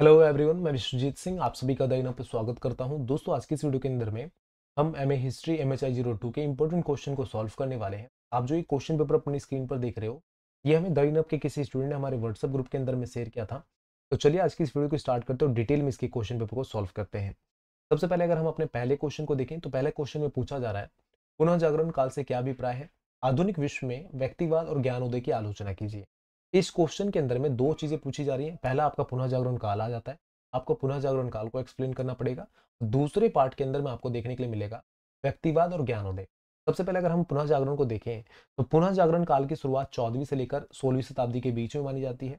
hello everyone मैं विश्वजीत सिंह आप सभी का दाइना पर स्वागत करता हूं दोस्तों आज की इस वीडियो के अंदर में हम M A history M H I zero two के इंपॉर्टेंट क्वेश्चन को सॉल्व करने वाले हैं आप जो ये क्वेश्चन पेपर अपनी स्क्रीन पर देख रहे हो ये हमें दाइन के किसी स्टूडेंट ने हमारे व्हाट्सअप ग्रुप के अंदर में शेयर किया था तो चलिए आज की इस वीडियो को स्टार्ट करते हो डिटेल में इसके क्वेश्चन पेपर को सॉल्व करते हैं सबसे पहले अगर हम अपने पहले क्वेश्चन को देखें तो पहले क्वेश्चन में पूछा जा रहा है पुनः जागरण काल से क्या अभिप्राय है आधुनिक विश्व में व्यक्तिवाद और ज्ञानोदय की आलोचना कीजिए इस क्वेश्चन के अंदर में दो चीज़ें पूछी जा रही हैं पहला आपका पुनः जागरण काल आ जाता है आपको पुनः जागरण काल को एक्सप्लेन करना पड़ेगा दूसरे पार्ट के अंदर में आपको देखने के लिए मिलेगा व्यक्तिवाद और ज्ञानोदय सबसे पहले अगर हम पुनः जागरण को देखें तो पुनः जागरण काल की शुरुआत चौदहवीं से लेकर सोलहवीं शताब्दी के बीच में मानी जाती है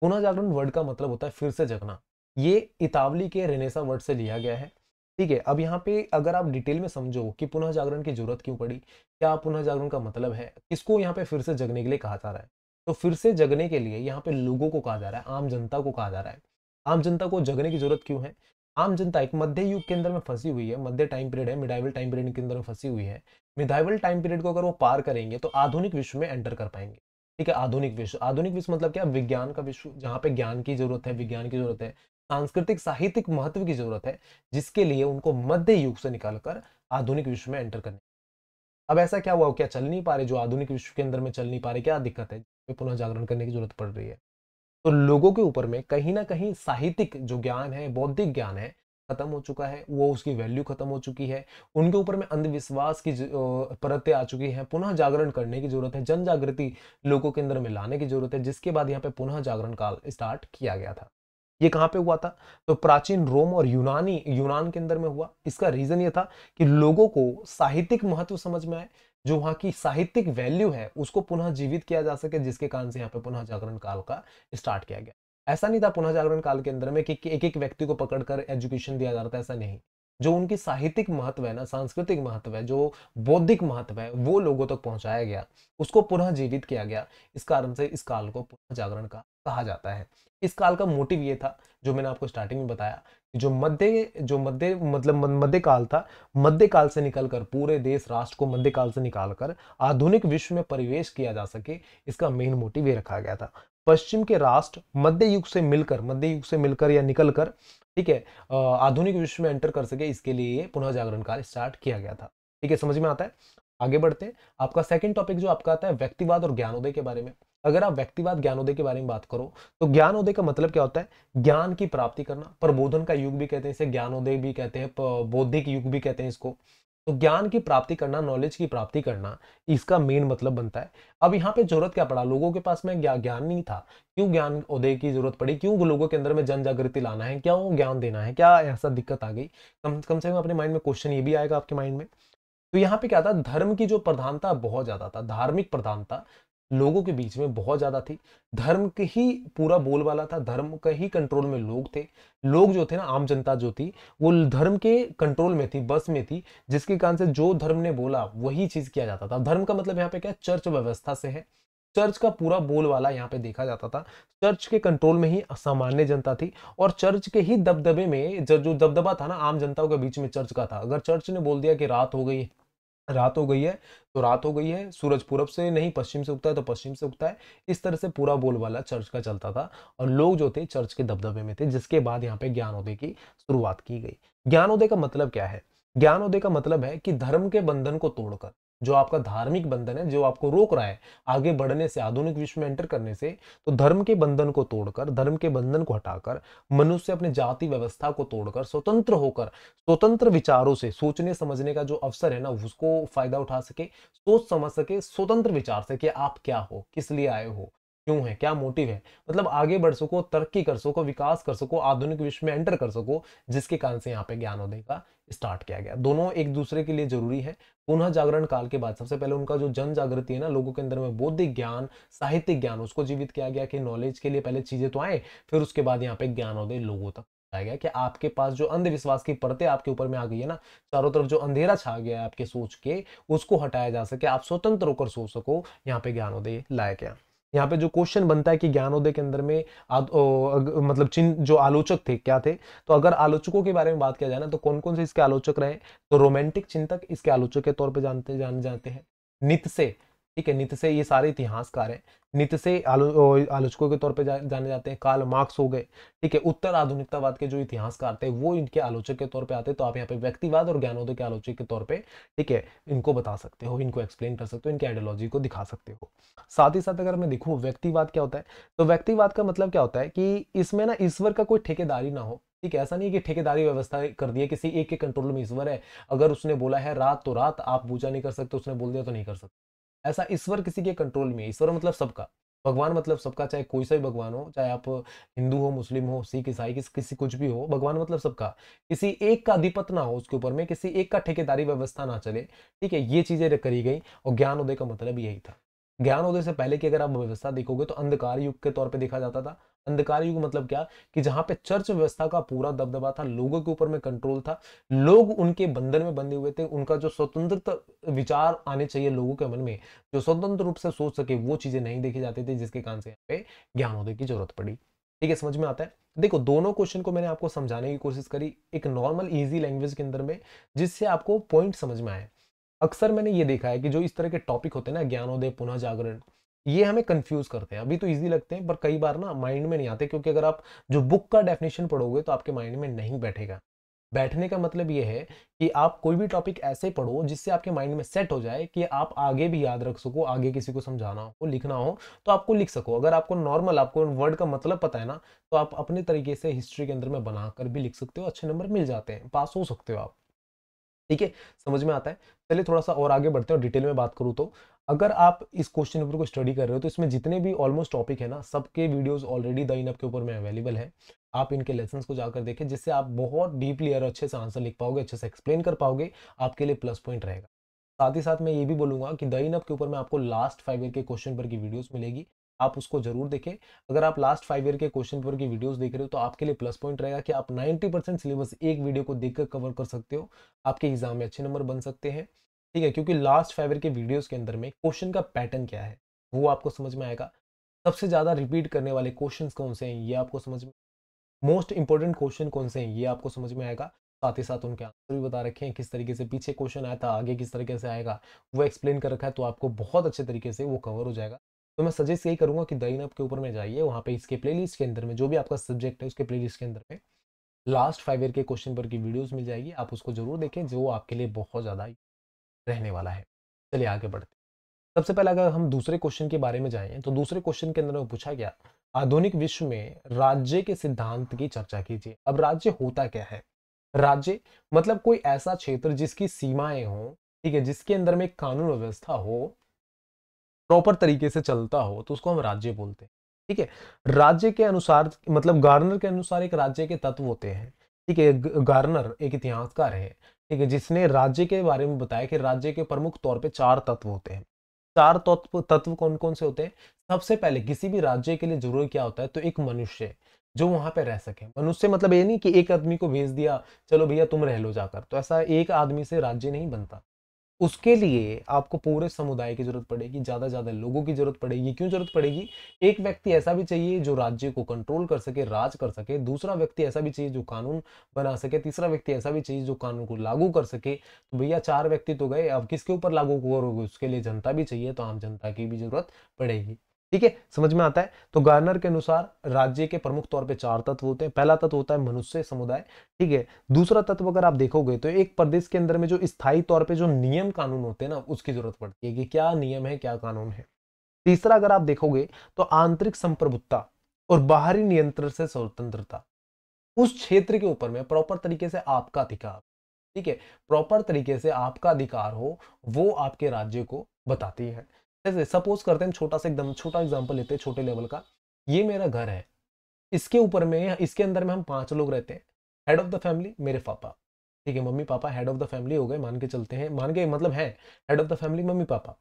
पुनः जागरण वर्ड का मतलब होता है फिर से जगना ये इतावली के रेनेसा वर्ड से लिया गया है ठीक है अब यहाँ पे अगर आप डिटेल में समझो कि पुनः जागरण की जरूरत क्यों पड़ी क्या पुनः जागरण का मतलब है किसको यहाँ पे फिर से जगने के लिए कहा जा रहा है तो फिर से जगने के लिए यहाँ पे लोगों को कहा जा रहा है आम जनता को कहा जा रहा है आम जनता को जगने की जरूरत क्यों है आम जनता एक मध्य युग के अंदर में फंसी हुई है मध्य टाइम पीरियड है मिडाइवल टाइम पीरियड के अंदर में फंसी हुई है मिडाइवल टाइम पीरियड को अगर वो पार करेंगे तो आधुनिक विश्व में एंटर कर पाएंगे ठीक है आधुनिक विश्व आधुनिक विश्व मतलब क्या विज्ञान का विश्व जहाँ पे ज्ञान की जरूरत है विज्ञान की जरूरत है सांस्कृतिक साहित्यिक महत्व की जरूरत है जिसके लिए उनको मध्य युग से निकालकर आधुनिक विश्व में एंटर करने अब ऐसा क्या हुआ क्या चल नहीं पा रहे जो आधुनिक विश्व के अंदर में चल नहीं पा रहे क्या दिक्कत है में पुनः जागरण करने की जरूरत पड़ रही है तो लोगों के ऊपर में कहीं ना कहीं साहित्यिक जो ज्ञान है बौद्धिक ज्ञान है खत्म हो चुका है वो उसकी वैल्यू खत्म हो चुकी है उनके ऊपर में अंधविश्वास की परतें आ चुकी हैं पुनः जागरण करने की जरूरत है जन जागृति लोगों के अंदर में लाने की जरूरत है जिसके बाद यहाँ पे पुनः जागरण काल स्टार्ट किया गया था ये कहाँ पे हुआ था तो प्राचीन रोम और यूनानी यूनान के अंदर में हुआ इसका रीजन ये था कि लोगों को साहित्यिक महत्व समझ में आए जो वहाँ की साहित्यिक वैल्यू है उसको पुनः जीवित किया जा सके जिसके कारण से यहाँ पे पुनः जागरण काल का स्टार्ट किया गया ऐसा नहीं था पुनः जागरण काल के अंदर में कि एक एक व्यक्ति को पकड़कर एजुकेशन दिया जा रहा था ऐसा नहीं जो उनकी साहित्यिक महत्व है ना सांस्कृतिक महत्व है जो बौद्धिक महत्व है वो लोगों तक तो पहुंचाया गया उसको पुनः जीवित किया गया इस कारण से इस काल को पुनः जागरण का कहा जाता है इस काल का मोटिव ये था जो मैंने आपको स्टार्टिंग में बताया जो मध्य जो मध्य मतलब मध्यकाल था मध्यकाल से निकलकर पूरे देश राष्ट्र को मध्यकाल से निकालकर आधुनिक विश्व में परिवेश किया जा सके इसका मेन मोटिव ये रखा गया था पश्चिम के राष्ट्र मध्य युग से मिलकर मध्य युग से मिलकर या निकलकर ठीक है आधुनिक विश्व में एंटर कर सके इसके लिए पुनः जागरण काल स्टार्ट किया गया था ठीक है समझ में आता है आगे बढ़ते हैं आपका सेकंड टॉपिक जो आपका आता है व्यक्तिवाद और ज्ञानोदय के बारे में अगर आप व्यक्तिवाद ज्ञानोदय के बारे में बात करो तो ज्ञानोदय का मतलब क्या होता है ज्ञान की प्राप्ति करना प्रबोधन का युग भी कहते हैं इसे ज्ञानोदय भी कहते हैं बौद्धिक युग भी कहते हैं इसको तो ज्ञान की प्राप्ति करना नॉलेज की प्राप्ति करना इसका मेन मतलब बनता है अब यहाँ पे जरूरत क्या पड़ा लोगों के पास में ज्ञान ज्ञान नहीं था क्यों ज्ञान उदय की जरूरत पड़ी क्यों लोगों के अंदर में जन जागृति लाना है क्या ज्ञान देना है क्या ऐसा दिक्कत आ गई कम कम से कम अपने माइंड में क्वेश्चन ये भी आएगा आपके माइंड में तो यहाँ पे क्या था धर्म की जो प्रधानता बहुत ज्यादा था धार्मिक प्रधानता लोगों के बीच में बहुत ज़्यादा थी धर्म के ही पूरा बोलबाला था धर्म के ही कंट्रोल में लोग थे लोग जो थे ना आम जनता जो थी वो धर्म के कंट्रोल में थी बस में थी जिसके कारण से जो धर्म ने बोला वही चीज़ किया जाता था धर्म का मतलब यहाँ पे क्या चर्च व्यवस्था से है चर्च का पूरा वाला यहाँ पे देखा जाता था चर्च के कंट्रोल में ही सामान्य जनता थी और चर्च के ही दबदबे में जो दबदबा था ना आम जनताओं के बीच में चर्च का था अगर चर्च ने बोल दिया कि रात हो गई रात हो गई है तो रात हो गई है सूरज पूरब से नहीं पश्चिम से उगता है तो पश्चिम से उगता है इस तरह से पूरा बोलबाला चर्च का चलता था और लोग जो थे चर्च के दबदबे में थे जिसके बाद यहाँ पे ज्ञानोदय की शुरुआत की गई ज्ञानोदय का मतलब क्या है ज्ञानोदय का मतलब है कि धर्म के बंधन को तोड़कर जो आपका धार्मिक बंधन है जो आपको रोक रहा है आगे बढ़ने से आधुनिक विश्व में एंटर करने से तो धर्म के बंधन को तोड़कर धर्म के बंधन को हटाकर मनुष्य अपने जाति व्यवस्था को तोड़कर स्वतंत्र होकर स्वतंत्र विचारों से सोचने समझने का जो अवसर है ना उसको फायदा उठा सके सोच समझ सके स्वतंत्र विचार से कि आप क्या हो किस लिए आए हो क्यों है क्या मोटिव है मतलब आगे बढ़ सको तरक्की कर सको विकास कर सको आधुनिक विश्व में एंटर कर सको जिसके कारण से यहाँ पे ज्ञानोदय का स्टार्ट किया गया दोनों एक दूसरे के लिए जरूरी है पुनः जागरण काल के बाद सबसे पहले उनका जो जन जागृति है ना लोगों के अंदर में बौद्धिक ज्ञान साहित्यिक ज्ञान उसको जीवित किया गया कि नॉलेज के लिए पहले चीजें तो आए फिर उसके बाद यहाँ पे ज्ञानोदय लोगों तक गया कि आपके पास जो अंधविश्वास की परतें आपके ऊपर में आ गई है ना चारों तरफ जो अंधेरा छा गया है आपके सोच के उसको हटाया जा सके आप स्वतंत्र होकर सोच सको यहाँ पे ज्ञानोदय लाया गया यहाँ पे जो क्वेश्चन बनता है कि ज्ञानोदय के अंदर में आ, ओ, मतलब चिन्ह जो आलोचक थे क्या थे तो अगर आलोचकों के बारे में बात किया जाए ना तो कौन कौन से इसके आलोचक रहे तो रोमांटिक चिंतक इसके आलोचक के तौर पर जानते जान जाते हैं नित से ठीक है से ये सारे इतिहासकार हैं से आलो, आलोचकों के तौर पे जा, जाने जाते हैं काल मार्क्स हो गए ठीक है उत्तर आधुनिकतावाद के जो इतिहासकार थे वो इनके आलोचक के तौर पे आते तो आप यहाँ पे व्यक्तिवाद और ज्ञानोदय के आलोचक के तौर पे ठीक है इनको बता सकते हो इनको एक्सप्लेन कर सकते हो इनकी आइडियोलॉजी को दिखा सकते हो साथ ही साथ अगर मैं देखूँ व्यक्तिवाद क्या होता है तो व्यक्तिवाद का मतलब क्या होता है कि इसमें ना ईश्वर का कोई ठेकेदारी ना हो ठीक है ऐसा नहीं है कि ठेकेदारी व्यवस्था कर दी है किसी एक के कंट्रोल में ईश्वर है अगर उसने बोला है रात तो रात आप पूजा नहीं कर सकते उसने बोल दिया तो नहीं कर सकते ऐसा ईश्वर किसी के कंट्रोल में ईश्वर मतलब सबका भगवान मतलब सबका चाहे कोई सा भी भगवान हो चाहे आप हिंदू हो मुस्लिम हो सिख ईसाई किस किसी कुछ भी हो भगवान मतलब सबका किसी एक का अधिपत ना हो उसके ऊपर में किसी एक का ठेकेदारी व्यवस्था ना चले ठीक है ये चीजें करी गई और ज्ञान उदय का मतलब यही था ज्ञान उदय से पहले की अगर आप व्यवस्था देखोगे तो अंधकार युग के तौर पर देखा जाता था अंधकार युग मतलब क्या कि जहां पे चर्च व्यवस्था का पूरा दबदबा था लोगों के ऊपर में कंट्रोल था लोग उनके बंधन में बंधे हुए थे उनका जो स्वतंत्र विचार आने चाहिए लोगों के मन में जो स्वतंत्र रूप से सोच सके वो चीजें नहीं देखी जाती थी जिसके कारण से यहाँ पे ज्ञानोदय की जरूरत पड़ी ठीक है समझ में आता है देखो दोनों क्वेश्चन को मैंने आपको समझाने की कोशिश करी एक नॉर्मल इजी लैंग्वेज के अंदर में जिससे आपको पॉइंट समझ में आए अक्सर मैंने ये देखा है कि जो इस तरह के टॉपिक होते हैं ना ज्ञानोदय पुनः जागरण ये हमें कंफ्यूज करते हैं अभी तो इजी लगते हैं पर कई बार ना माइंड में नहीं आते क्योंकि अगर आप जो बुक का डेफिनेशन पढ़ोगे तो आपके माइंड में नहीं बैठेगा बैठने का मतलब ये है कि आप कोई भी टॉपिक ऐसे पढ़ो जिससे आपके माइंड में सेट हो जाए कि आप आगे भी याद रख सको आगे किसी को समझाना हो लिखना हो तो आपको लिख सको अगर आपको नॉर्मल आपको वर्ड का मतलब पता है ना तो आप अपने तरीके से हिस्ट्री के अंदर में बनाकर भी लिख सकते हो अच्छे नंबर मिल जाते हैं पास हो सकते हो आप ठीक है समझ में आता है चलिए थोड़ा सा और आगे बढ़ते हैं और डिटेल में बात करूँ तो अगर आप इस क्वेश्चन पेपर को स्टडी कर रहे हो तो इसमें जितने भी ऑलमोस्ट टॉपिक है ना सबके वीडियोस ऑलरेडी द इनअप के ऊपर में अवेलेबल है आप इनके लेसन को जाकर देखें जिससे आप बहुत डीपली और अच्छे से आंसर लिख पाओगे अच्छे से एक्सप्लेन कर पाओगे आपके लिए प्लस पॉइंट रहेगा साथ ही साथ मैं ये भी बोलूँगा कि द इन के ऊपर में आपको लास्ट फाइव ईयर के क्वेश्चन पेपर की वीडियोज़ मिलेगी आप उसको जरूर देखें अगर आप लास्ट फाइव ईयर के क्वेश्चन पेपर की वीडियोस देख रहे हो तो आपके लिए प्लस पॉइंट रहेगा कि आप 90 परसेंट सिलेबस एक वीडियो को देखकर कवर कर सकते हो आपके एग्जाम में अच्छे नंबर बन सकते हैं ठीक है क्योंकि लास्ट फाइबर के वीडियोस के अंदर में क्वेश्चन का पैटर्न क्या है वो आपको समझ में आएगा सबसे ज़्यादा रिपीट करने वाले क्वेश्चन कौन से हैं ये आपको समझ में मोस्ट इंपॉर्टेंट क्वेश्चन कौन से हैं ये आपको समझ में आएगा साथ ही साथ उनके आंसर भी बता रखे हैं किस तरीके से पीछे क्वेश्चन आया था आगे किस तरीके से आएगा वो एक्सप्लेन कर रखा है तो आपको बहुत अच्छे तरीके से वो कवर हो जाएगा तो मैं सजेस्ट यही करूँगा कि दाइन के ऊपर में जाइए वहाँ पे इसके प्लेलिस्ट के अंदर में जो भी आपका सब्जेक्ट है उसके प्लेलिस्ट के अंदर में लास्ट फाइव ईयर के क्वेश्चन पर की वीडियोस मिल जाएगी आप उसको जरूर देखें जो आपके लिए बहुत ज़्यादा रहने वाला है चलिए आगे बढ़ते सबसे पहले अगर हम दूसरे क्वेश्चन के बारे में जाएं तो दूसरे क्वेश्चन के अंदर में पूछा गया आधुनिक विश्व में राज्य के सिद्धांत की चर्चा कीजिए अब राज्य होता क्या है राज्य मतलब कोई ऐसा क्षेत्र जिसकी सीमाएं हो ठीक है जिसके अंदर में कानून व्यवस्था हो प्रॉपर तरीके से चलता हो तो उसको हम राज्य बोलते हैं ठीक है राज्य के अनुसार मतलब गार्नर के अनुसार एक राज्य के तत्व होते हैं ठीक है गार्नर एक इतिहासकार है ठीक है जिसने राज्य के बारे में बताया कि राज्य के प्रमुख तौर पे चार तत्व होते हैं चार तत्व तत्व कौन कौन से होते हैं सबसे पहले किसी भी राज्य के लिए जरूरी क्या होता है तो एक मनुष्य जो वहां पे रह सके मनुष्य मतलब ये नहीं कि एक आदमी को भेज दिया चलो भैया तुम रह लो जाकर तो ऐसा एक आदमी से राज्य नहीं बनता उसके लिए आपको पूरे समुदाय की जरूरत पड़ेगी ज़्यादा ज़्यादा लोगों की जरूरत पड़ेगी क्यों जरूरत पड़ेगी एक व्यक्ति ऐसा भी चाहिए जो राज्य को कंट्रोल कर सके राज कर सके दूसरा व्यक्ति ऐसा भी चाहिए जो कानून बना सके तीसरा व्यक्ति ऐसा भी चाहिए जो कानून को लागू कर सके तो भैया चार व्यक्ति तो गए अब किसके ऊपर लागू करोगे उसके लिए जनता भी चाहिए तो आम जनता की भी जरूरत पड़ेगी ठीक है समझ में आता है तो गार्नर के अनुसार राज्य के प्रमुख तौर पे चार तत्व होते हैं पहला तत्व होता है मनुष्य समुदाय ठीक है दूसरा तत्व अगर आप देखोगे तो एक प्रदेश के अंदर में जो स्थायी तौर पे जो नियम कानून होते हैं ना उसकी जरूरत पड़ती है कि क्या नियम है क्या कानून है तीसरा अगर आप देखोगे तो आंतरिक संप्रभुता और बाहरी नियंत्रण से स्वतंत्रता उस क्षेत्र के ऊपर में प्रॉपर तरीके से आपका अधिकार ठीक है प्रॉपर तरीके से आपका अधिकार हो वो आपके राज्य को बताती है जैसे सपोज करते हैं छोटा सा एकदम छोटा एग्जाम्पल लेते हैं छोटे लेवल का ये मेरा घर है इसके ऊपर में इसके अंदर में हम पांच लोग रहते हैं हेड ऑफ द फैमिली मेरे पापा ठीक है mummy papa head of the family हो गए मान के चलते हैं मान के मतलब है head of the family mummy papa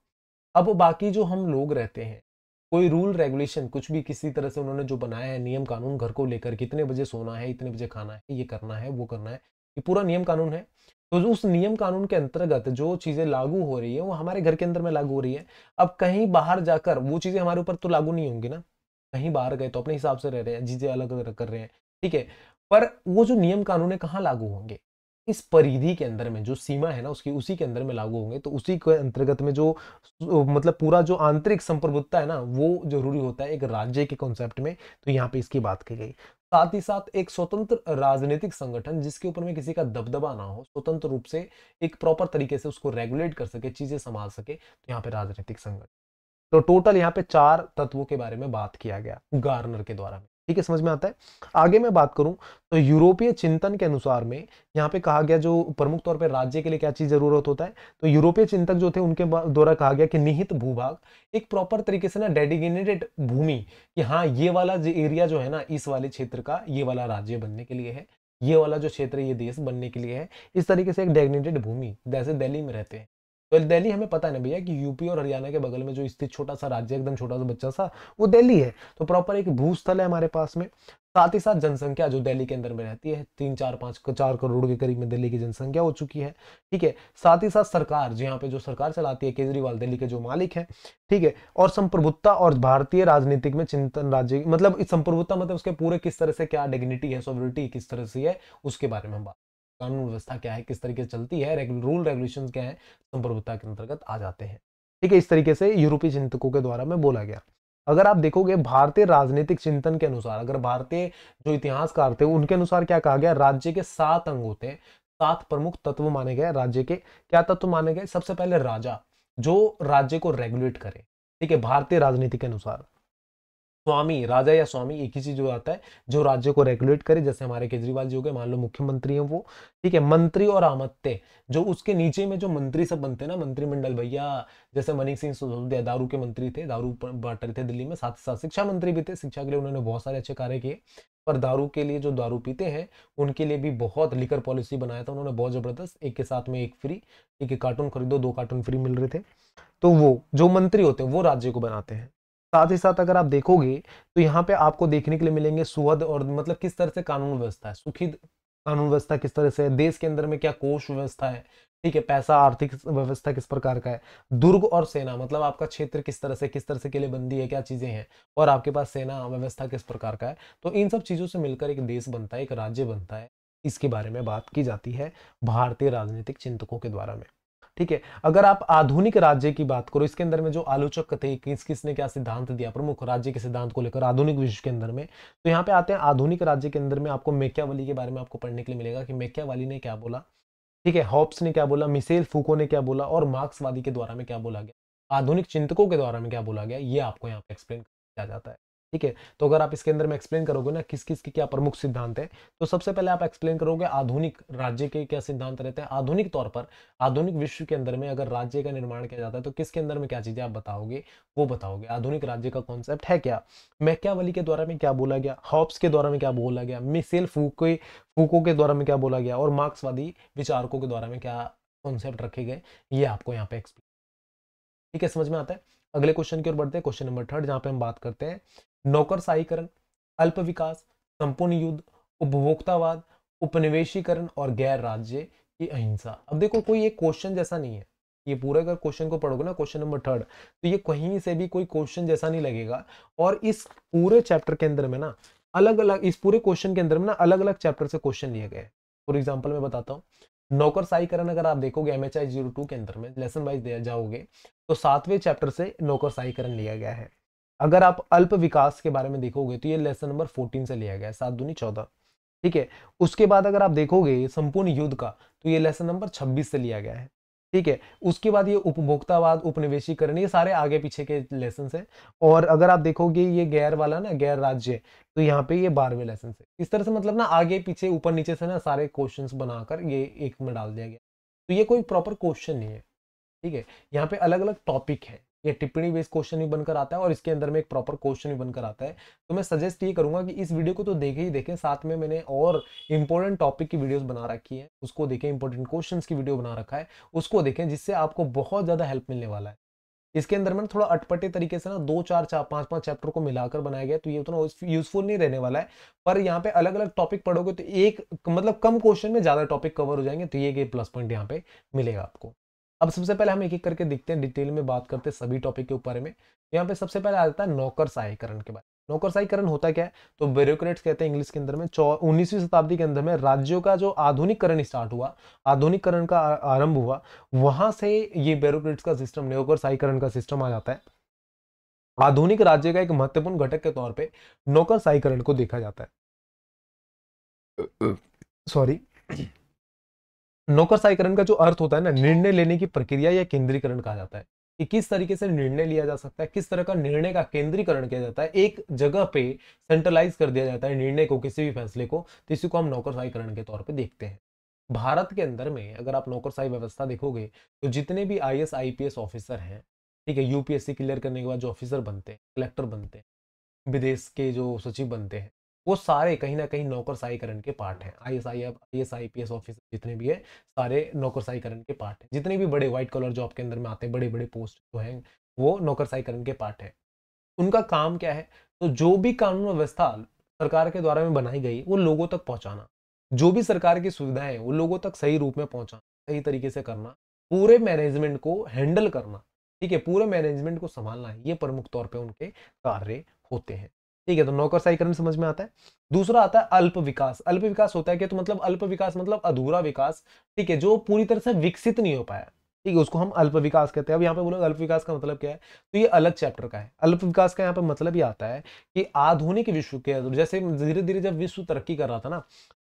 अब बाकी जो हम लोग रहते हैं कोई रूल रेगुलेशन कुछ भी किसी तरह से उन्होंने जो बनाया है नियम कानून घर को लेकर कितने बजे सोना है इतने बजे खाना है ये करना है वो करना है ये पूरा नियम कानून है तो उस नियम कानून के अंतर्गत जो चीजें लागू हो रही है वो हमारे घर के अंदर में लागू हो रही है अब कहीं बाहर जाकर वो चीजें हमारे ऊपर तो लागू नहीं होंगी ना कहीं बाहर गए तो अपने हिसाब से रह रहे हैं चीजें अलग अलग कर रहे हैं ठीक है पर वो जो नियम कानून है कहाँ लागू होंगे इस परिधि के अंदर में जो सीमा है ना उसकी उसी के अंदर में लागू होंगे तो उसी के अंतर्गत में जो मतलब पूरा जो आंतरिक संप्रभुता है ना वो जरूरी होता है एक राज्य के कॉन्सेप्ट में तो यहाँ पे इसकी बात की गई साथ ही साथ एक स्वतंत्र राजनीतिक संगठन जिसके ऊपर में किसी का दबदबा ना हो स्वतंत्र रूप से एक प्रॉपर तरीके से उसको रेगुलेट कर सके चीजें संभाल सके तो यहाँ पे राजनीतिक संगठन तो टोटल यहाँ पे चार तत्वों के बारे में बात किया गया गार्नर के द्वारा में ठीक है समझ में आता है आगे मैं बात करूं तो यूरोपीय चिंतन के अनुसार में यहाँ पे कहा गया जो प्रमुख तौर पर राज्य के लिए क्या चीज जरूरत होता है तो यूरोपीय चिंतक जो थे उनके द्वारा कहा गया कि निहित भूभाग एक प्रॉपर तरीके से ना डेडिगेटेड भूमि कि हाँ ये वाला जो एरिया जो है ना इस वाले क्षेत्र का ये वाला राज्य बनने के लिए है ये वाला जो क्षेत्र ये देश बनने के लिए है इस तरीके से एक डेग्नेटेड भूमि जैसे दिल्ली में रहते हैं तो दिल्ली हमें पता है ना भैया कि यूपी और हरियाणा के बगल में जो स्थित छोटा सा राज्य एकदम छोटा सा बच्चा सा वो दिल्ली है तो प्रॉपर एक भूस्थल है हमारे पास में साथ ही साथ जनसंख्या जो दिल्ली के अंदर में रहती है तीन चार पाँच चार करोड़ के करीब में दिल्ली की जनसंख्या हो चुकी है ठीक है साथ ही साथ सरकार जो यहाँ पे जो सरकार चलाती है केजरीवाल दिल्ली के जो मालिक है ठीक है और संप्रभुता और भारतीय राजनीतिक में चिंतन राज्य मतलब संप्रभुता मतलब उसके पूरे किस तरह से क्या डिग्निटी है सोबरिटी किस तरह से है उसके बारे में हम बात कानून व्यवस्था क्या है किस तरीके से चलती है रूल रेगुलेशन क्या है संप्रभुता के अंतर्गत आ जाते हैं ठीक है इस तरीके से यूरोपीय चिंतकों के द्वारा में बोला गया अगर आप देखोगे भारतीय राजनीतिक चिंतन के अनुसार अगर भारतीय जो इतिहासकार थे उनके अनुसार क्या कहा गया राज्य के सात अंग होते हैं सात प्रमुख तत्व माने गए राज्य के क्या तत्व माने गए सबसे पहले राजा जो राज्य को रेगुलेट करे ठीक है भारतीय राजनीति के अनुसार स्वामी राजा या स्वामी एक ही चीज हो जाता है जो राज्य को रेगुलेट करे जैसे हमारे केजरीवाल जी हो गए मान लो मुख्यमंत्री हैं वो ठीक है मंत्री और आमत्ते जो उसके नीचे में जो मंत्री सब बनते हैं ना मंत्रिमंडल भैया जैसे मनीष सिंह सिसोदिया दारू के मंत्री थे दारू बांट रहे थे दिल्ली में साथ साथ शिक्षा मंत्री भी थे शिक्षा के लिए उन्होंने बहुत सारे अच्छे कार्य किए पर दारू के लिए जो दारू पीते हैं उनके लिए भी बहुत लिकर पॉलिसी बनाया था उन्होंने बहुत ज़बरदस्त एक के साथ में एक फ्री ठीक है कार्टून खरीदो दो कार्टून फ्री मिल रहे थे तो वो जो मंत्री होते हैं वो राज्य को बनाते हैं साथ ही साथ अगर आप देखोगे तो यहाँ पे आपको देखने के लिए मिलेंगे सुहद और मतलब किस तरह से कानून व्यवस्था है सुखी कानून व्यवस्था किस तरह से है देश के अंदर में क्या कोष व्यवस्था है ठीक है पैसा आर्थिक व्यवस्था किस प्रकार का है दुर्ग और सेना मतलब आपका क्षेत्र किस तरह से किस तरह से के लिए बंदी है क्या चीजें हैं और आपके पास सेना व्यवस्था किस प्रकार का है तो इन सब चीजों से मिलकर एक देश बनता है एक राज्य बनता है इसके बारे में बात की जाती है भारतीय राजनीतिक चिंतकों के द्वारा में ठीक है अगर आप आधुनिक राज्य की बात करो इसके अंदर में जो आलोचक थे किस किसने क्या सिद्धांत दिया प्रमुख राज्य के सिद्धांत को लेकर आधुनिक विश्व के अंदर में तो यहाँ पे आते हैं आधुनिक राज्य के अंदर में आपको मेक्या के बारे में आपको पढ़ने के लिए मिलेगा कि मेक्या ने क्या बोला ठीक है हॉप्स ने क्या बोला मिसेल फूको ने क्या बोला और मार्क्सवादी के द्वारा में क्या बोला गया आधुनिक चिंतकों के द्वारा में क्या बोला गया ये आपको यहाँ पे एक्सप्लेन किया जाता है ठीक है तो अगर आप इसके अंदर में एक्सप्लेन करोगे ना किस किस के क्या प्रमुख सिद्धांत है तो सबसे पहले आप एक्सप्लेन करोगे आधुनिक राज्य के क्या सिद्धांत रहते हैं आधुनिक तौर पर आधुनिक विश्व के अंदर में अगर राज्य का निर्माण किया जाता है तो किसके अंदर में क्या चीजें आप बताओगे वो बताओगे आधुनिक राज्य का कॉन्सेप्ट है क्या मैक्यावली के द्वारा में क्या बोला गया हॉब्स के द्वारा में क्या बोला गया मिसेल फूके फूको के द्वारा में क्या बोला गया और मार्क्सवादी विचारकों के द्वारा में क्या कॉन्सेप्ट रखे गए ये आपको यहाँ पे एक्सप्लेन ठीक है समझ में आता है अगले क्वेश्चन की ओर बढ़ते हैं क्वेश्चन नंबर थर्ड जहाँ पे हम बात करते हैं नौकरशाहीकरण अल्प विकास संपूर्ण युद्ध उपभोक्तावाद उपनिवेशीकरण और गैर राज्य की अहिंसा अब देखो कोई एक क्वेश्चन जैसा नहीं है ये पूरा अगर क्वेश्चन को पढ़ोगे ना क्वेश्चन नंबर थर्ड तो ये कहीं से भी कोई क्वेश्चन जैसा नहीं लगेगा और इस पूरे चैप्टर के अंदर में ना अलग अलग इस पूरे क्वेश्चन के अंदर में ना अलग अलग चैप्टर से क्वेश्चन लिए गए फॉर एग्जाम्पल मैं बताता हूँ नौकरशाहीकरण अगर आप देखोगे M H I zero two के अंदर में लेसन वाइज दिया जाओगे तो सातवें चैप्टर से नौकरशाहीकरण लिया गया है अगर आप अल्प विकास के बारे में देखोगे तो ये लेसन नंबर फोर्टीन से लिया गया है सात दूनी चौदह ठीक है उसके बाद अगर आप देखोगे संपूर्ण युद्ध का तो ये लेसन नंबर छब्बीस से लिया गया है ठीक है उसके बाद ये उपभोक्तावाद उपनिवेशीकरण ये सारे आगे पीछे के लेसन है और अगर आप देखोगे ये गैर वाला ना गैर राज्य तो यहाँ पे ये बारहवें लेसन है इस तरह से मतलब ना आगे पीछे ऊपर नीचे से ना सारे क्वेश्चन बनाकर ये एक में डाल दिया गया तो ये कोई प्रॉपर क्वेश्चन नहीं है ठीक है यहाँ पे अलग अलग टॉपिक है ये टिप्पणी बेस्ड क्वेश्चन ही बनकर आता है और इसके अंदर में एक प्रॉपर क्वेश्चन ही बनकर आता है तो मैं सजेस्ट ये करूंगा कि इस वीडियो को तो देखे ही देखें साथ में मैंने और इंपॉर्टेंट टॉपिक की वीडियोस बना रखी है उसको देखें इंपॉर्टेंट क्वेश्चन की वीडियो बना रखा है उसको देखें जिससे आपको बहुत ज़्यादा हेल्प मिलने वाला है इसके अंदर में थोड़ा अटपटे तरीके से ना दो चार चार पांच पांच चैप्टर को मिलाकर बनाया गया तो ये उतना यूजफुल नहीं रहने वाला है पर यहाँ पे अलग अलग टॉपिक पढ़ोगे तो एक मतलब कम क्वेश्चन में ज्यादा टॉपिक कवर हो जाएंगे तो ये प्लस पॉइंट यहाँ पे मिलेगा आपको अब सबसे पहले हम एक एक करके देखते हैं डिटेल में बात करते हैं सभी टॉपिक के ऊपर में यहाँ पे सबसे पहले आ जाता है नौकरशाहीकरण के बारे में नौकरशाहीकरण होता क्या है तो ब्यूरोक्रेट्स कहते हैं इंग्लिश के अंदर में उन्नीसवीं शताब्दी के अंदर में राज्यों का जो आधुनिकरण स्टार्ट हुआ आधुनिकरण का आरंभ हुआ वहां से ये ब्यूरोक्रेट्स का सिस्टम नौकर नौकरशाहीकरण का सिस्टम आ जाता है आधुनिक राज्य का एक महत्वपूर्ण घटक के तौर पर नौकर नौकरशाहीकरण को देखा जाता है सॉरी नौकरशाहीकरण का जो अर्थ होता है ना निर्णय लेने की प्रक्रिया या केंद्रीकरण कहा जाता है कि किस तरीके से निर्णय लिया जा सकता है किस तरह का निर्णय का केंद्रीकरण किया जाता है एक जगह पे सेंट्रलाइज कर दिया जाता है निर्णय को किसी भी फैसले को तो इसी को हम नौकरशाहीकरण के तौर पर देखते हैं भारत के अंदर में अगर आप नौकरशाही व्यवस्था देखोगे तो जितने भी I S I P S officer हैं ठीक है यूपीएससी क्लियर करने के बाद जो ऑफिसर बनते हैं कलेक्टर बनते हैं विदेश के जो सचिव बनते हैं वो सारे कहीं ना कहीं नौकरशाहीकरण के पार्ट हैं I S I I S I P S officer जितने भी है सारे नौकरशाहीकरण के पार्ट हैं जितने भी बड़े व्हाइट कलर जॉब के अंदर में आते हैं बड़े बड़े पोस्ट जो हैं वो नौकरशाहीकरण के पार्ट हैं उनका काम क्या है तो जो भी कानून व्यवस्था सरकार के द्वारा में बनाई गई वो लोगों तक पहुँचाना जो भी सरकार की सुविधाएं वो लोगों तक सही रूप में पहुँचाना सही तरीके से करना पूरे मैनेजमेंट को हैंडल करना ठीक है पूरे मैनेजमेंट को संभालना ये प्रमुख तौर पर उनके कार्य होते हैं ठीक है तो नौकर समझ में आता है दूसरा आता है अल्प विकास अल्प विकास होता है कि तो मतलब अल्प विकास मतलब अधूरा विकास ठीक है जो पूरी तरह से विकसित नहीं हो पाया ठीक है उसको हम अल्प विकास कहते हैं अब यहाँ पे बोलो अल्प विकास का मतलब क्या है तो ये अलग चैप्टर का है अल्प विकास का यहाँ पे मतलब ये आता है कि आधुनिक विश्व के जैसे धीरे धीरे जब विश्व तरक्की कर रहा था ना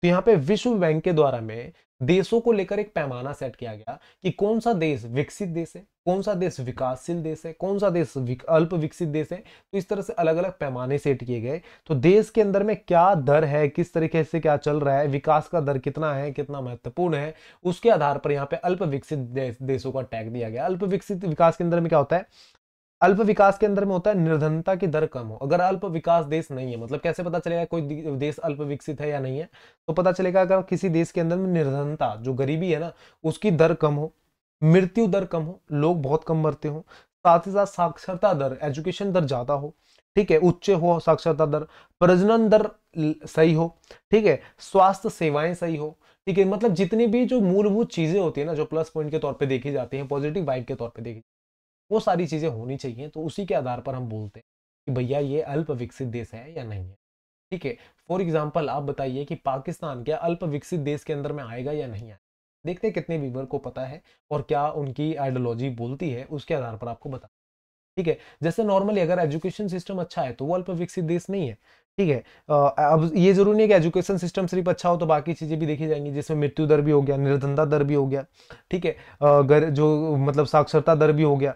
तो यहाँ पे विश्व बैंक के द्वारा में देशों को लेकर एक पैमाना सेट किया गया कि कौन सा देश विकसित देश है कौन सा देश विकासशील देश है कौन सा देश अल्प विकसित देश है तो इस तरह से अलग अलग पैमाने सेट किए गए तो देश के अंदर में क्या दर है किस तरीके से क्या चल रहा है विकास का दर कितना है कितना महत्वपूर्ण है उसके आधार पर यहाँ पे अल्प विकसित देश, देशों का टैग दिया गया अल्प विकसित विकास के अंदर में क्या होता है अल्प विकास के अंदर में होता है निर्धनता की दर कम हो अगर अल्प विकास देश नहीं है मतलब कैसे पता चलेगा कोई देश अल्प विकसित है या नहीं है तो पता चलेगा अगर किसी देश के अंदर में निर्धनता जो गरीबी है ना उसकी दर कम हो मृत्यु दर कम हो लोग बहुत कम मरते हो साथ ही साथ साक्षरता दर एजुकेशन दर ज्यादा हो ठीक है उच्च हो साक्षरता दर प्रजनन दर सही हो ठीक है स्वास्थ्य सेवाएं सही हो ठीक है मतलब जितनी भी जो मूलभूत चीजें होती है ना जो प्लस पॉइंट के तौर पे देखी जाती हैं पॉजिटिव वाइब के तौर पे देखी वो सारी चीज़ें होनी चाहिए तो उसी के आधार पर हम बोलते हैं कि भैया ये अल्प विकसित देश है या नहीं है ठीक है फॉर एग्जाम्पल आप बताइए कि पाकिस्तान क्या अल्प विकसित देश के अंदर में आएगा या नहीं आएगा देखते हैं कितने व्यूवर को पता है और क्या उनकी आइडियोलॉजी बोलती है उसके आधार पर आपको बता ठीक है जैसे नॉर्मली अगर एजुकेशन सिस्टम अच्छा है तो वो अल्प विकसित देश नहीं है ठीक है अब ये जरूरी है कि एजुकेशन सिस्टम सिर्फ अच्छा हो तो बाकी चीज़ें भी देखी जाएंगी जिसमें मृत्यु दर भी हो गया निर्धनता दर भी हो गया ठीक है जो मतलब साक्षरता दर भी हो गया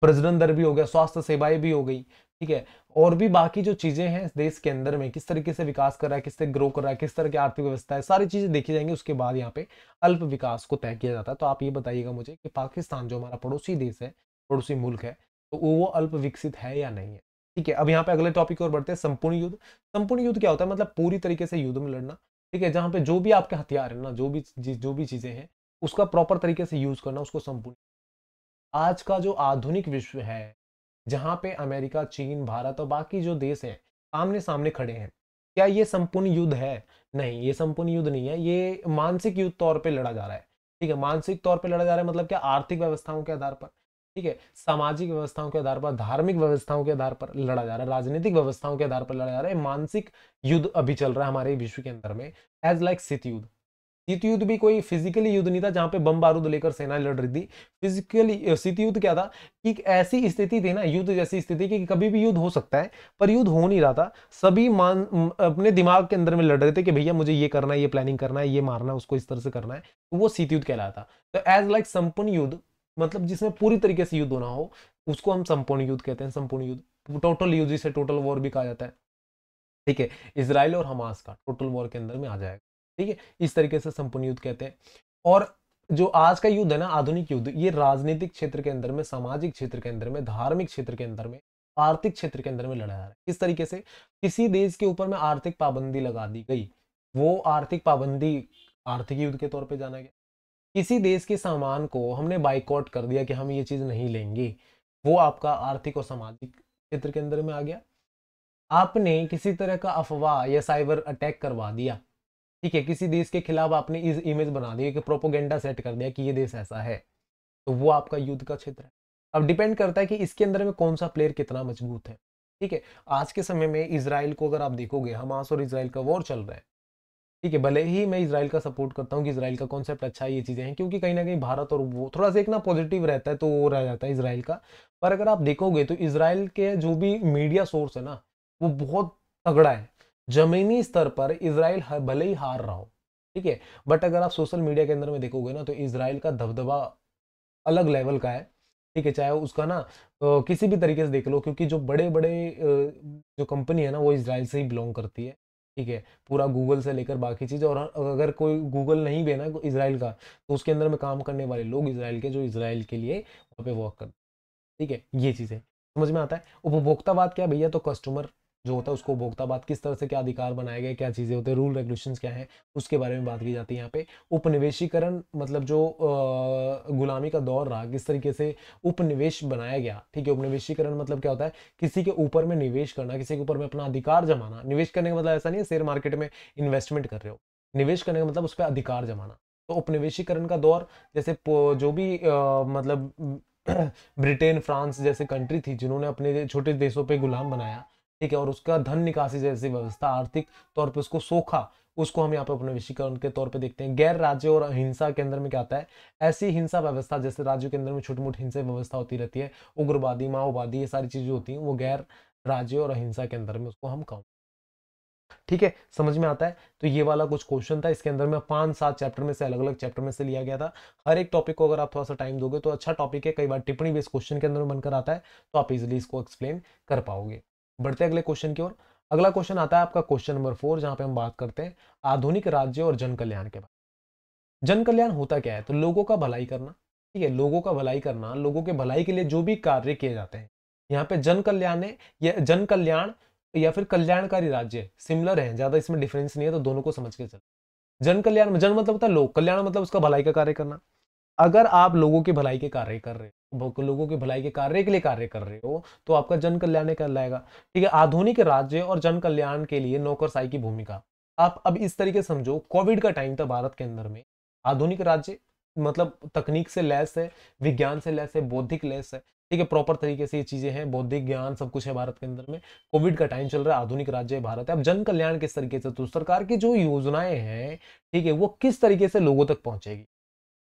प्रजनन दर भी हो गया स्वास्थ्य सेवाएं भी हो गई ठीक है और भी बाकी जो चीजें हैं देश के अंदर में किस तरीके से विकास कर रहा है किस तरह ग्रो कर रहा है किस तरह की आर्थिक व्यवस्था है सारी चीजें देखी जाएंगी उसके बाद यहाँ पे अल्प विकास को तय किया जाता है तो आप ये बताइएगा मुझे कि पाकिस्तान जो हमारा पड़ोसी देश है पड़ोसी मुल्क है तो वो अल्प विकसित है या नहीं है ठीक है अब यहाँ पे अगले टॉपिक और बढ़ते हैं संपूर्ण युद्ध संपूर्ण युद्ध क्या होता है मतलब पूरी तरीके से युद्ध में लड़ना ठीक है जहाँ पे जो भी आपके हथियार है ना जो भी जो भी चीजें हैं उसका प्रॉपर तरीके से यूज करना उसको संपूर्ण आज का जो आधुनिक विश्व है जहाँ पे अमेरिका चीन भारत और बाकी जो देश हैं आमने सामने खड़े हैं क्या ये संपूर्ण युद्ध है नहीं ये संपूर्ण युद्ध नहीं है ये मानसिक युद्ध तौर पर लड़ा जा रहा है ठीक है मानसिक तौर पर लड़ा जा रहा है मतलब क्या आर्थिक व्यवस्थाओं के आधार पर ठीक है सामाजिक व्यवस्थाओं के आधार पर धार्मिक व्यवस्थाओं के आधार पर लड़ा जा रहा है राजनीतिक व्यवस्थाओं के आधार पर लड़ा जा रहा है मानसिक युद्ध अभी चल रहा है हमारे विश्व के अंदर में एज लाइक सित युद्ध शीत युद्ध भी कोई फिजिकली युद्ध नहीं था जहां पे बम बारूद लेकर सेना लड़ रही थी फिजिकली शीत युद्ध क्या था कि एक ऐसी स्थिति थी ना युद्ध जैसी स्थिति कि कभी भी युद्ध हो सकता है पर युद्ध हो नहीं रहा था सभी मान अपने दिमाग के अंदर में लड़ रहे थे कि भैया मुझे ये करना है ये प्लानिंग करना है ये मारना है उसको इस तरह से करना है तो वो शीत युद्ध कहलाया था तो एज लाइक संपूर्ण युद्ध मतलब जिसमें पूरी तरीके से युद्ध होना हो उसको हम संपूर्ण युद्ध कहते हैं संपूर्ण युद्ध टोटल युद्ध जिसे टोटल वॉर भी कहा जाता है ठीक है इसराइल और हमास का टोटल वॉर के अंदर में आ जाएगा ठीक है इस तरीके से संपूर्ण युद्ध कहते हैं और जो आज का युद्ध है ना आधुनिक युद्ध ये राजनीतिक क्षेत्र के अंदर में सामाजिक क्षेत्र के अंदर में धार्मिक क्षेत्र के अंदर में आर्थिक क्षेत्र के अंदर में लड़ा जा रहा है इस तरीके से किसी देश के ऊपर में आर्थिक पाबंदी लगा दी गई वो आर्थिक पाबंदी आर्थिक युद्ध के तौर पर जाना गया किसी देश के सामान को हमने बाइकआउट कर दिया कि हम ये चीज़ नहीं लेंगे वो आपका आर्थिक और सामाजिक क्षेत्र के अंदर में आ गया आपने किसी तरह का अफवाह या साइबर अटैक करवा दिया ठीक है किसी देश के खिलाफ आपने इस इमेज बना दी कि प्रोपोगेंडा सेट कर दिया कि ये देश ऐसा है तो वो आपका युद्ध का क्षेत्र है अब डिपेंड करता है कि इसके अंदर में कौन सा प्लेयर कितना मजबूत है ठीक है आज के समय में इसराइल को अगर आप देखोगे हमास और इसराइल का वॉर चल रहा है ठीक है भले ही मैं इसराइल का सपोर्ट करता हूँ कि इसराइल का कॉन्सेप्ट अच्छा है ये चीज़ें हैं क्योंकि कहीं ना कहीं भारत और वो थोड़ा सा एक ना पॉजिटिव रहता है तो वो रह जाता है इसराइल का पर अगर आप देखोगे तो इसराइल के जो भी मीडिया सोर्स है ना वो बहुत तगड़ा है जमीनी स्तर पर इसराइल भले ही हार रहा हो ठीक है बट अगर आप सोशल मीडिया के अंदर में देखोगे ना तो इसराइल का दबदबा अलग लेवल का है ठीक है चाहे उसका ना तो किसी भी तरीके से देख लो क्योंकि जो बड़े बड़े जो कंपनी है ना वो इसराइल से ही बिलोंग करती है ठीक है पूरा गूगल से लेकर बाकी चीज़ और अगर कोई गूगल नहीं भी है ना इसराइल का तो उसके अंदर में काम करने वाले लोग इसराइल के जो इसराइल के लिए वहाँ पे वर्क करते ठीक है ये चीज़ें समझ में आता है उपभोक्तावाद क्या भैया तो कस्टमर जो होता है उसको बात किस तरह से क्या अधिकार बनाए गए क्या चीज़ें होते हैं रूल रेगुलेशन क्या है उसके बारे में बात की जाती है यहाँ पे उपनिवेशीकरण मतलब जो गुलामी का दौर रहा किस तरीके से उपनिवेश बनाया गया ठीक है उपनिवेशीकरण मतलब क्या होता है किसी के ऊपर में निवेश करना किसी के ऊपर में अपना अधिकार जमाना निवेश करने का मतलब ऐसा नहीं है शेयर मार्केट में इन्वेस्टमेंट कर रहे हो निवेश करने का मतलब उस पर अधिकार जमाना तो उपनिवेशीकरण का दौर जैसे जो भी आ, मतलब ब्रिटेन फ्रांस जैसे कंट्री थी जिन्होंने अपने छोटे देशों पे गुलाम बनाया ठीक है और उसका धन निकासी जैसी व्यवस्था आर्थिक तौर पर उसको सोखा उसको हम यहाँ पे अपने विशीकरण के तौर पे देखते हैं गैर राज्य और हिंसा के अंदर में क्या आता है ऐसी हिंसा व्यवस्था जैसे राज्यों के अंदर में छोटी मोटी हिंसा व्यवस्था होती रहती है उग्रवादी माओवादी ये सारी चीजें होती हैं वो गैर राज्य और अहिंसा के अंदर में उसको हम कहूँ ठीक है समझ में आता है तो ये वाला कुछ क्वेश्चन था इसके अंदर में पांच सात चैप्टर में से अलग अलग चैप्टर में से लिया गया था हर एक टॉपिक को अगर आप थोड़ा सा टाइम दोगे तो अच्छा टॉपिक है कई बार टिप्पणी भी इस क्वेश्चन के अंदर में बनकर आता है तो आप इजिली इसको एक्सप्लेन कर पाओगे बढ़ते अगले क्वेश्चन की ओर अगला क्वेश्चन आता है आपका क्वेश्चन नंबर फोर जहां पे हम बात करते हैं आधुनिक राज्य और जन कल्याण के बारे जन कल्याण होता क्या है तो लोगों का भलाई करना ठीक है लोगों का भलाई करना लोगों के भलाई के लिए जो भी कार्य किए जाते हैं यहाँ पे जन कल्याण है या जन कल्याण या फिर कल्याणकारी राज्य सिमिलर है ज्यादा इसमें डिफरेंस नहीं है तो दोनों को समझ के चलो जन कल्याण जन मतलब होता है लोग कल्याण मतलब उसका भलाई का कार्य करना अगर आप लोगों की भलाई के कार्य कर रहे हो लोगों की भलाई के कार्य के लिए कार्य कर रहे हो तो आपका जन कल्याण कहलाएगा ठीक है आधुनिक राज्य और जन कल्याण के लिए नौकरशाही की भूमिका आप अब इस तरीके समझो कोविड का टाइम था भारत के अंदर में आधुनिक राज्य मतलब तकनीक से लैस है विज्ञान से लैस है बौद्धिक लैस है ठीक है प्रॉपर तरीके से ये चीजें हैं बौद्धिक ज्ञान सब कुछ है भारत के अंदर में कोविड का टाइम चल रहा है आधुनिक राज्य है भारत है अब जन कल्याण किस तरीके से तो सरकार की जो योजनाएं हैं ठीक है वो किस तरीके से लोगों तक पहुंचेगी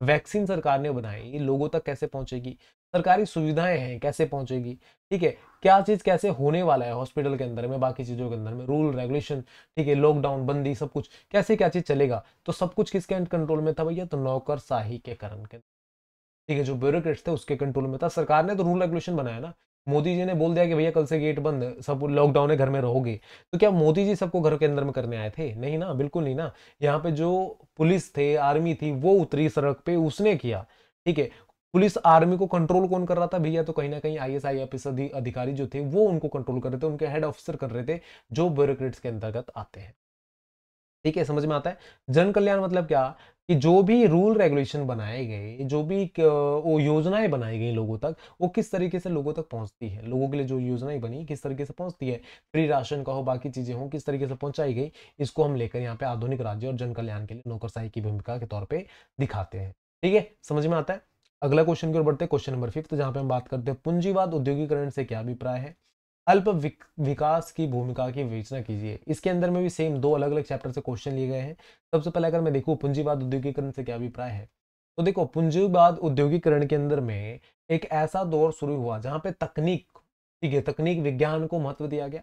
वैक्सीन सरकार ने बनाई ये लोगों तक कैसे पहुंचेगी सरकारी सुविधाएं हैं कैसे पहुंचेगी ठीक है क्या चीज़ कैसे होने वाला है हॉस्पिटल के अंदर में बाकी चीज़ों के अंदर में रूल रेगुलेशन ठीक है लॉकडाउन बंदी सब कुछ कैसे क्या चीज़ चलेगा तो सब कुछ किसके कंट्रोल में था भैया तो शाही के करण के ठीक है जो ब्यूरोक्रेट्स थे उसके कंट्रोल में था सरकार ने तो रूल रेगुलेशन बनाया ना मोदी जी ने बोल दिया कि भैया कल से गेट बंद सब लॉकडाउन है घर में रहोगे तो क्या मोदी जी सबको घर के अंदर में करने आए थे नहीं ना बिल्कुल नहीं ना यहाँ पे जो पुलिस थे आर्मी थी वो उतरी सड़क पे उसने किया ठीक है पुलिस आर्मी को कंट्रोल कौन कर रहा था भैया तो कहीं ना कहीं आई एस आई एफ अधिकारी जो थे वो उनको कंट्रोल कर रहे थे उनके हेड ऑफिसर कर रहे थे जो ब्यूरोक्रेट्स के अंतर्गत आते हैं ठीक है समझ में आता है जन कल्याण मतलब क्या कि जो भी रूल रेगुलेशन बनाए गए जो भी वो योजनाएं बनाई गई लोगों तक वो किस तरीके से लोगों तक पहुंचती है लोगों के लिए जो योजनाएं बनी किस तरीके से पहुंचती है फ्री राशन का हो बाकी चीज़ें हो किस तरीके से पहुंचाई गई इसको हम लेकर यहाँ पे आधुनिक राज्य और जन कल्याण के लिए नौकरशाही की भूमिका के तौर पर दिखाते हैं ठीक है समझ में आता है अगला क्वेश्चन की ओर बढ़ते हैं क्वेश्चन नंबर फिफ्थ जहाँ पे हम बात करते हैं पूंजीवाद उद्योगीकरण से क्या अभिप्राय है अल्प विकास की भूमिका की विवेचना कीजिए इसके अंदर में भी सेम दो अलग अलग चैप्टर से क्वेश्चन लिए गए हैं सबसे पहले अगर मैं देखूँ पूंजीवाद औद्योगिकरण से क्या अभिप्राय है तो देखो पूंजीवाद औद्योगिकरण के अंदर में एक ऐसा दौर शुरू हुआ जहाँ पे तकनीक ठीक है तकनीक विज्ञान को महत्व दिया गया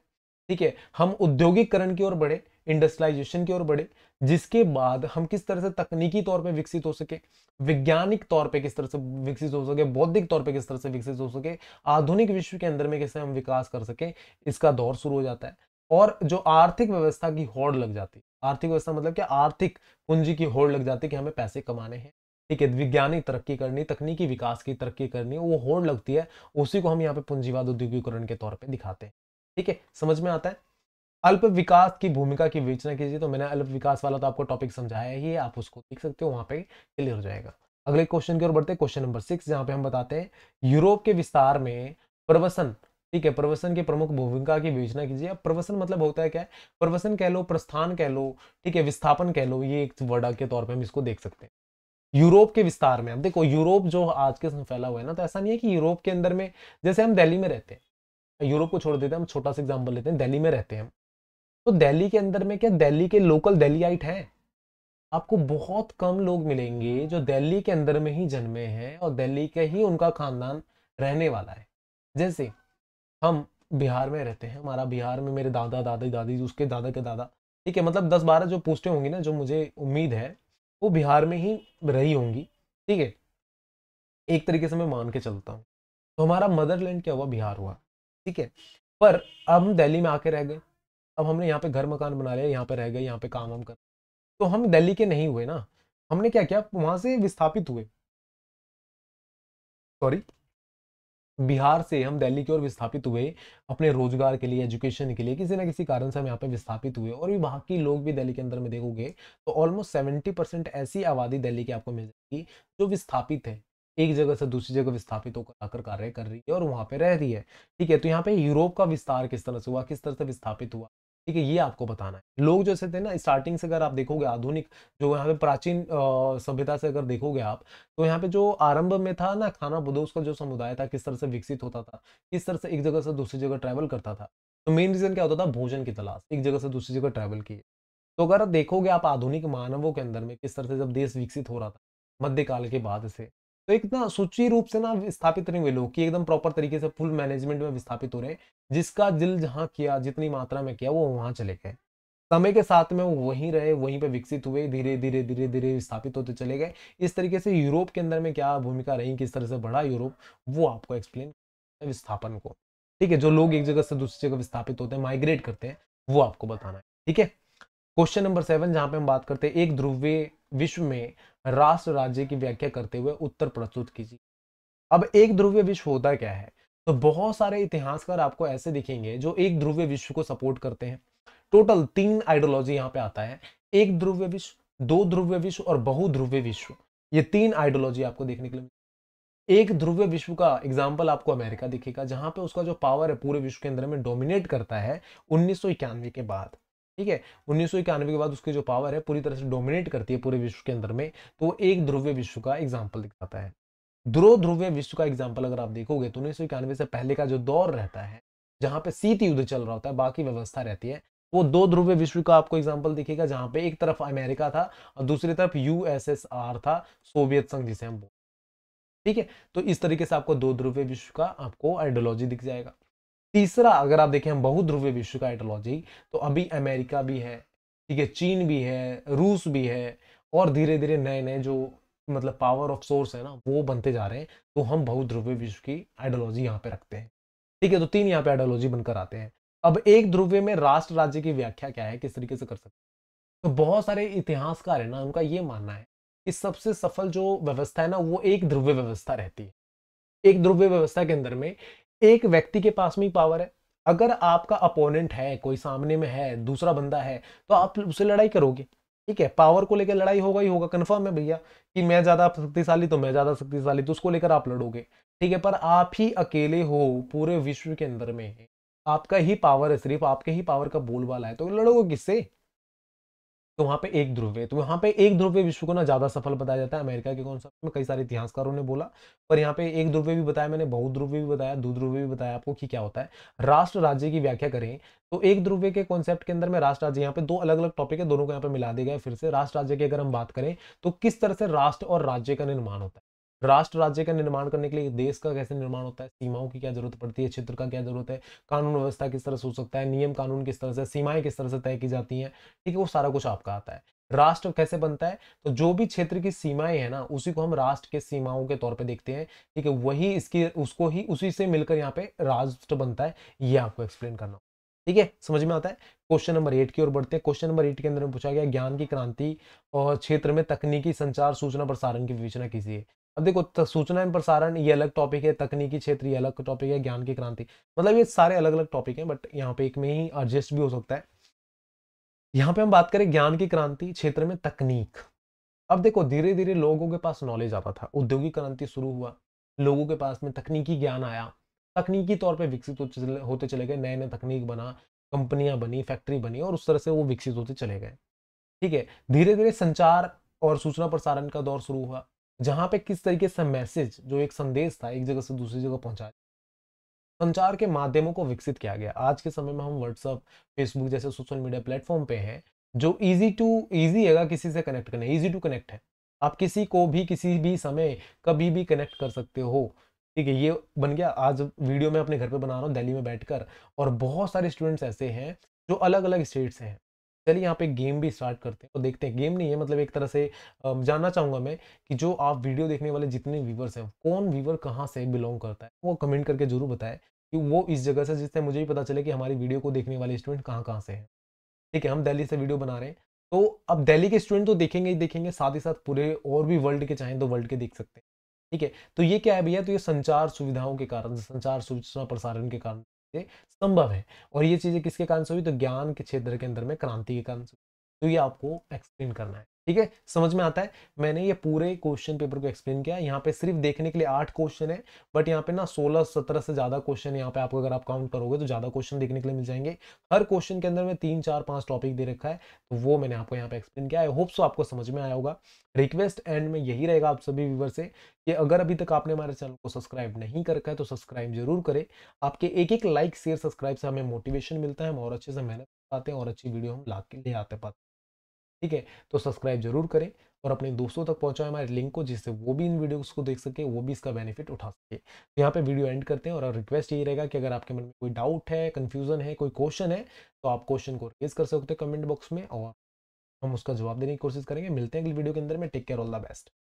ठीक है हम औद्योगिकरण की ओर बढ़े इंडस्ट्रियलाइजेशन की ओर बढ़े जिसके बाद हम किस तरह से तकनीकी तौर पे विकसित हो सके वैज्ञानिक तौर पे किस तरह से विकसित हो सके बौद्धिक तौर पे किस तरह से विकसित हो सके आधुनिक विश्व के अंदर में कैसे हम विकास कर सके इसका दौर शुरू हो जाता है और जो आर्थिक व्यवस्था की होड़ लग जाती है आर्थिक व्यवस्था मतलब कि आर्थिक पूंजी की होड़ लग जाती है कि हमें पैसे कमाने हैं ठीक है वैज्ञानिक तरक्की करनी तकनीकी विकास की तरक्की करनी वो होड़ लगती है उसी को हम यहाँ पे पूंजीवाद उद्योगिकरण के तौर पर दिखाते हैं ठीक है समझ में आता है अल्प विकास की भूमिका की विवेचना कीजिए तो मैंने अल्प विकास वाला तो आपको टॉपिक समझाया ही है आप उसको देख सकते हो वहाँ पे क्लियर हो जाएगा अगले क्वेश्चन की ओर बढ़ते हैं क्वेश्चन नंबर सिक्स जहाँ पे हम बताते हैं यूरोप के विस्तार में प्रवसन ठीक है प्रवसन की प्रमुख भूमिका की विवेचना कीजिए अब प्रवसन मतलब होता है क्या है प्रवसन कह लो प्रस्थान कह लो ठीक है विस्थापन कह लो ये एक वर्ड के तौर पर हम इसको देख सकते हैं यूरोप के विस्तार में अब देखो यूरोप जो आज के समय फैला हुआ है ना तो ऐसा नहीं है कि यूरोप के अंदर में जैसे हम दिल्ली में रहते हैं यूरोप को छोड़ देते हैं हम छोटा सा एग्जाम्पल लेते हैं दिल्ली में रहते हैं हम तो दिल्ली के अंदर में क्या दिल्ली के लोकल दिल्लीइट हैं आपको बहुत कम लोग मिलेंगे जो दिल्ली के अंदर में ही जन्मे हैं और दिल्ली के ही उनका खानदान रहने वाला है जैसे हम बिहार में रहते हैं हमारा बिहार में मेरे दादा दादी दादी उसके दादा के दादा ठीक है मतलब दस बारह जो पोस्टें होंगी ना जो मुझे उम्मीद है वो बिहार में ही रही होंगी ठीक है एक तरीके से मैं मान के चलता हूँ तो हमारा मदरलैंड क्या हुआ बिहार हुआ ठीक है पर अब हम दिल्ली में आके रह गए अब हमने यहाँ पे घर मकान बना लिया यहाँ पे रह गए यहाँ पे काम हम कर तो हम दिल्ली के नहीं हुए ना हमने क्या किया वहां से विस्थापित हुए सॉरी बिहार से हम दिल्ली की ओर विस्थापित हुए अपने रोजगार के लिए एजुकेशन के लिए किसी ना किसी कारण से हम यहाँ पे विस्थापित हुए और भी बाकी लोग भी दिल्ली के अंदर में देखोगे तो ऑलमोस्ट सेवेंटी परसेंट ऐसी आबादी दिल्ली की आपको मिल जाएगी जो विस्थापित है एक जगह से दूसरी जगह विस्थापित होकर आकर कार्य कर रही है और वहां पे रह रही है ठीक है तो यहाँ पे यूरोप का विस्तार किस तरह से हुआ किस तरह से विस्थापित हुआ ठीक है ये आपको बताना है लोग जैसे थे ना स्टार्टिंग से अगर आप देखोगे आधुनिक जो यहाँ पे प्राचीन सभ्यता से अगर देखोगे आप तो यहाँ पे जो आरंभ में था ना खाना बदोस का जो समुदाय था किस तरह से विकसित होता था किस तरह से एक जगह से दूसरी जगह ट्रैवल करता था तो मेन रीजन क्या होता था भोजन की तलाश एक जगह से दूसरी जगह ट्रैवल किए तो अगर देखोगे आप आधुनिक मानवों के अंदर में किस तरह से जब देश विकसित हो रहा था मध्यकाल के बाद से तो एक ना सूची रूप से ना विस्थापित नहीं हुए लोग कि एकदम प्रॉपर तरीके से फुल मैनेजमेंट में विस्थापित हो रहे जिसका दिल जहाँ किया जितनी मात्रा में किया वो वहाँ चले गए समय के साथ में वो वहीं रहे वहीं पे विकसित हुए धीरे धीरे धीरे धीरे विस्थापित होते चले गए इस तरीके से यूरोप के अंदर में क्या भूमिका रही किस तरह से बढ़ा यूरोप वो आपको एक्सप्लेन विस्थापन को ठीक है जो लोग एक जगह से दूसरी जगह विस्थापित होते हैं माइग्रेट करते हैं वो आपको बताना है ठीक है क्वेश्चन नंबर सेवन जहां पे हम बात करते हैं एक ध्रुवीय विश्व में राष्ट्र राज्य की व्याख्या करते हुए उत्तर प्रस्तुत कीजिए अब एक ध्रुवीय विश्व होता क्या है तो बहुत सारे इतिहासकार आपको ऐसे दिखेंगे जो एक ध्रुवीय विश्व को सपोर्ट करते हैं टोटल तीन आइडियोलॉजी यहाँ पे आता है एक ध्रुव्य विश्व दो ध्रुव्य विश्व और बहु ध्रुव्य विश्व ये तीन आइडियोलॉजी आपको देखने के लिए एक ध्रुव्य विश्व का एग्जाम्पल आपको अमेरिका दिखेगा जहां पे उसका जो पावर है पूरे विश्व के अंदर में डोमिनेट करता है उन्नीस के बाद ठीक है उन्नीस के बाद उसकी जो पावर है पूरी तरह से डोमिनेट करती है पूरे विश्व के अंदर में तो एक ध्रुव्य विश्व का एग्जाम्पल दिखाता है ध्रो ध्रुव्य विश्व का एग्जाम्पल अगर आप देखोगे तो उन्नीस से पहले का जो दौर रहता है जहाँ पे शीत युद्ध चल रहा होता है बाकी व्यवस्था रहती है वो दो ध्रुव्य विश्व का आपको एग्जाम्पल दिखेगा जहाँ पे एक तरफ अमेरिका था और दूसरी तरफ यूएसएसआर था सोवियत संघ जिसे हम बोलते ठीक है तो इस तरीके से आपको दो ध्रुव्य विश्व का आपको आइडियोलॉजी दिख जाएगा तीसरा अगर आप देखें बहुध्रुवीय विश्व का एटोलॉजी तो अभी अमेरिका भी है ठीक है चीन भी है रूस भी है और धीरे धीरे नए नए जो मतलब पावर ऑफ सोर्स है ना वो बनते जा रहे हैं तो हम बहुध्रुवीय विश्व की आइडियोलॉजी यहाँ पे रखते हैं ठीक है तो तीन यहाँ पे आइडियोलॉजी बनकर आते हैं अब एक ध्रुवीय में राष्ट्र राज्य की व्याख्या क्या है किस तरीके से कर सकते हैं तो बहुत सारे इतिहासकार है ना उनका ये मानना है कि सबसे सफल जो व्यवस्था है ना वो एक ध्रुवीय व्यवस्था रहती है एक ध्रुवीय व्यवस्था के अंदर में एक व्यक्ति के पास में ही पावर है अगर आपका अपोनेंट है कोई सामने में है दूसरा बंदा है तो आप उससे लड़ाई करोगे ठीक है पावर को लेकर लड़ाई होगा ही होगा कन्फर्म है भैया कि मैं ज़्यादा शक्तिशाली तो मैं ज़्यादा शक्तिशाली तो उसको लेकर आप लड़ोगे ठीक है पर आप ही अकेले हो पूरे विश्व के अंदर में आपका ही पावर है सिर्फ आपके ही पावर का बोलबाला है तो लड़ोगे किससे तो वहाँ पे एक ध्रुव तो वहाँ पे एक ध्रुव विश्व को ना ज़्यादा सफल बताया जाता है अमेरिका के कॉन्सेप्ट में कई सारे इतिहासकारों ने बोला पर यहाँ पे एक ध्रुव भी बताया मैंने बहुध्रुव भी बताया दो दुध्रुव भी बताया आपको कि क्या होता है राष्ट्र राज्य की व्याख्या करें तो एक ध्रुव के कॉन्सेप्ट के अंदर में राष्ट्र राज्य यहाँ पे दो अलग अलग टॉपिक है दोनों को यहाँ पे मिला दिया गया फिर से राष्ट्र राज्य की अगर हम बात करें तो किस तरह से राष्ट्र और राज्य का निर्माण होता है राष्ट्र राज्य का निर्माण करने के लिए देश का कैसे निर्माण होता है सीमाओं की क्या जरूरत पड़ती है क्षेत्र का क्या जरूरत है कानून व्यवस्था किस तरह से हो सकता है नियम कानून किस तरह से सीमाएं किस तरह से तय की जाती हैं ठीक है वो सारा कुछ आपका आता है राष्ट्र कैसे बनता है तो जो भी क्षेत्र की सीमाएं है ना उसी को हम राष्ट्र के सीमाओं के तौर पे देखते हैं ठीक है वही इसकी उसको ही उसी से मिलकर यहाँ पे राष्ट्र बनता है ये आपको एक्सप्लेन करना ठीक है समझ में आता है क्वेश्चन नंबर एट की ओर बढ़ते हैं क्वेश्चन नंबर एट के अंदर में पूछा गया ज्ञान की क्रांति और क्षेत्र में तकनीकी संचार सूचना प्रसारण की विवेचना कीजिए अब देखो सूचना एवं प्रसारण ये अलग टॉपिक है तकनीकी क्षेत्र ये अलग टॉपिक है ज्ञान की क्रांति मतलब ये सारे अलग अलग टॉपिक हैं बट यहाँ पे एक में ही एडजस्ट भी हो सकता है यहाँ पे हम बात करें ज्ञान की क्रांति क्षेत्र में तकनीक अब देखो धीरे धीरे लोगों के पास नॉलेज आता था औद्योगिक क्रांति शुरू हुआ लोगों के पास में तकनीकी ज्ञान आया तकनीकी तौर पे विकसित होते चले गए नए नए तकनीक बना कंपनियां बनी फैक्ट्री बनी और उस तरह से वो विकसित होते चले गए ठीक है धीरे धीरे संचार और सूचना प्रसारण का दौर शुरू हुआ जहाँ पे किस तरीके से मैसेज जो एक संदेश था एक जगह से दूसरी जगह पहुंचा संचार के माध्यमों को विकसित किया गया आज के समय में हम व्हाट्सअप फेसबुक जैसे सोशल मीडिया प्लेटफॉर्म पे हैं जो इजी टू इजी है किसी से कनेक्ट करना इजी टू कनेक्ट है आप किसी को भी किसी भी समय कभी भी कनेक्ट कर सकते हो ठीक है ये बन गया आज वीडियो मैं अपने घर पे बना रहा हूँ दिल्ली में बैठकर और बहुत सारे स्टूडेंट्स ऐसे हैं जो अलग अलग स्टेट से हैं चलिए यहाँ पे गेम भी स्टार्ट करते हैं और तो देखते हैं गेम नहीं है मतलब एक तरह से जानना चाहूँगा मैं कि जो आप वीडियो देखने वाले जितने व्यूवर्स हैं कौन व्यूवर कहाँ से बिलोंग करता है वो कमेंट करके जरूर बताए कि वो इस जगह से जिससे मुझे भी पता चले कि हमारी वीडियो को देखने वाले स्टूडेंट कहाँ कहाँ से हैं ठीक है हम दिल्ली से वीडियो बना रहे हैं तो अब दिल्ली के स्टूडेंट तो देखेंगे ही देखेंगे साथ ही साथ पूरे और भी वर्ल्ड के चाहें तो वर्ल्ड के देख सकते हैं ठीक है तो ये क्या है भैया तो ये संचार सुविधाओं के कारण संचार सूचना प्रसारण के कारण से संभव है और ये चीज़ें किसके कारण से हुई तो ज्ञान के क्षेत्र के अंदर में क्रांति के कारण से तो ये आपको एक्सप्लेन करना है ठीक है समझ में आता है मैंने ये पूरे क्वेश्चन पेपर को एक्सप्लेन किया यहाँ पे सिर्फ देखने के लिए आठ क्वेश्चन है बट यहाँ पे ना सोलह सत्रह से ज्यादा क्वेश्चन यहाँ पे आपको अगर आप काउंट करोगे तो ज्यादा क्वेश्चन देखने के लिए मिल जाएंगे हर क्वेश्चन के अंदर में तीन चार पांच टॉपिक दे रखा है तो वो मैंने आपको यहाँ पे एक्सप्लेन किया आई होप सो आपको समझ में आया होगा रिक्वेस्ट एंड में यही रहेगा आप सभी व्यूवर से कि अगर अभी तक आपने हमारे चैनल को सब्सक्राइब नहीं कर रखा है तो सब्सक्राइब जरूर करें आपके एक एक लाइक शेयर सब्सक्राइब से हमें मोटिवेशन मिलता है हम और अच्छे से मेहनत पाते हैं और अच्छी वीडियो हम ला के ले आते पाते ठीक है तो सब्सक्राइब जरूर करें और अपने दोस्तों तक पहुंचाएं हमारे लिंक को जिससे वो भी इन वीडियोस को देख सके वो भी इसका बेनिफिट उठा सके तो यहाँ पे वीडियो एंड करते हैं और रिक्वेस्ट यही रहेगा कि अगर आपके मन में कोई डाउट है कन्फ्यूजन है कोई क्वेश्चन है तो आप क्वेश्चन को रेज कर सकते हो कमेंट बॉक्स में और हम उसका जवाब देने की कोशिश करेंगे मिलते हैं अगली वीडियो के अंदर में take care all the best